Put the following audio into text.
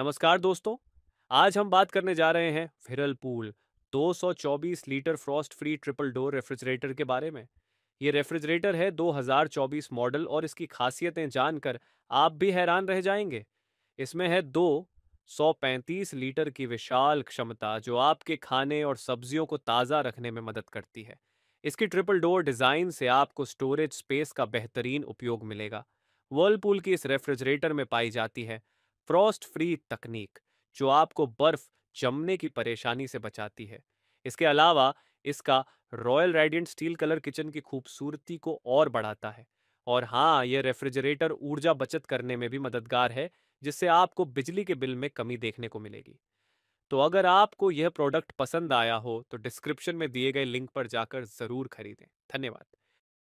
नमस्कार दोस्तों आज हम बात करने जा रहे हैं whirlpool 224 litre frost free triple door refrigerator के बारे में ये रेफ्रिजरेटर है 2024 मॉडल और इसकी खासियतें जानकर आप भी हैरान रह जाएंगे इसमें है दो सौ लीटर की विशाल क्षमता जो आपके खाने और सब्जियों को ताज़ा रखने में मदद करती है इसकी ट्रिपल डोर डिज़ाइन से आपको स्टोरेज स्पेस का बेहतरीन उपयोग मिलेगा वर्लपूल की इस रेफ्रिजरेटर में पाई जाती है फ्रॉस्ट फ्री तकनीक जो आपको बर्फ जमने की परेशानी से बचाती है इसके अलावा इसका royal radiant steel colour kitchen की खूबसूरती को और बढ़ाता है और हाँ यह रेफ्रिजरेटर ऊर्जा बचत करने में भी मददगार है जिससे आपको बिजली के बिल में कमी देखने को मिलेगी तो अगर आपको यह प्रोडक्ट पसंद आया हो तो डिस्क्रिप्शन में दिए गए लिंक पर जाकर ज़रूर खरीदें धन्यवाद